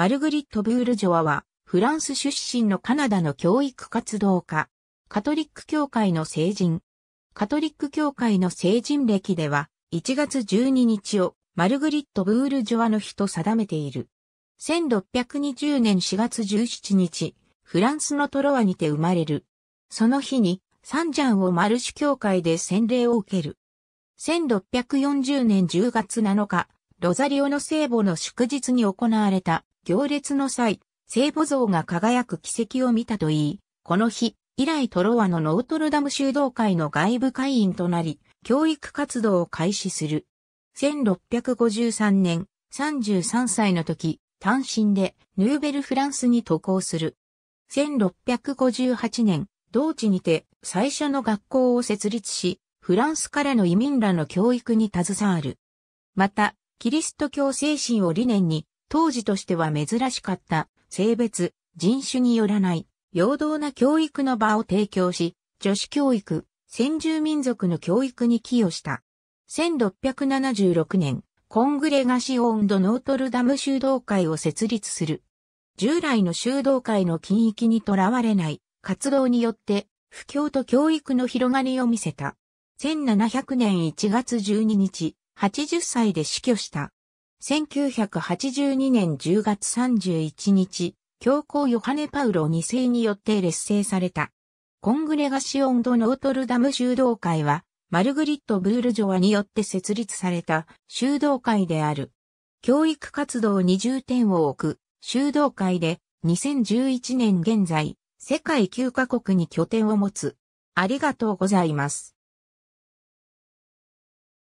マルグリット・ブールジョアは、フランス出身のカナダの教育活動家、カトリック教会の聖人。カトリック教会の聖人歴では、1月12日をマルグリット・ブールジョアの日と定めている。1620年4月17日、フランスのトロワにて生まれる。その日に、サンジャンをマルシュ教会で洗礼を受ける。1640年10月7日、ロザリオの聖母の祝日に行われた行列の際、聖母像が輝く奇跡を見たといい、この日、以来トロワのノートルダム修道会の外部会員となり、教育活動を開始する。1653年、33歳の時、単身でヌーベルフランスに渡航する。1658年、同地にて最初の学校を設立し、フランスからの移民らの教育に携わる。また、キリスト教精神を理念に、当時としては珍しかった、性別、人種によらない、平等な教育の場を提供し、女子教育、先住民族の教育に寄与した。1676年、コングレガシオンド・ノートルダム修道会を設立する。従来の修道会の禁域にとらわれない活動によって、布教と教育の広がりを見せた。1700年1月12日、80歳で死去した。1982年10月31日、教皇ヨハネ・パウロ2世によって劣勢された。コングレガシオンド・ノートルダム修道会は、マルグリット・ブールジョアによって設立された修道会である。教育活動に重点を置く修道会で2011年現在世界9カ国に拠点を持つ。ありがとうございます。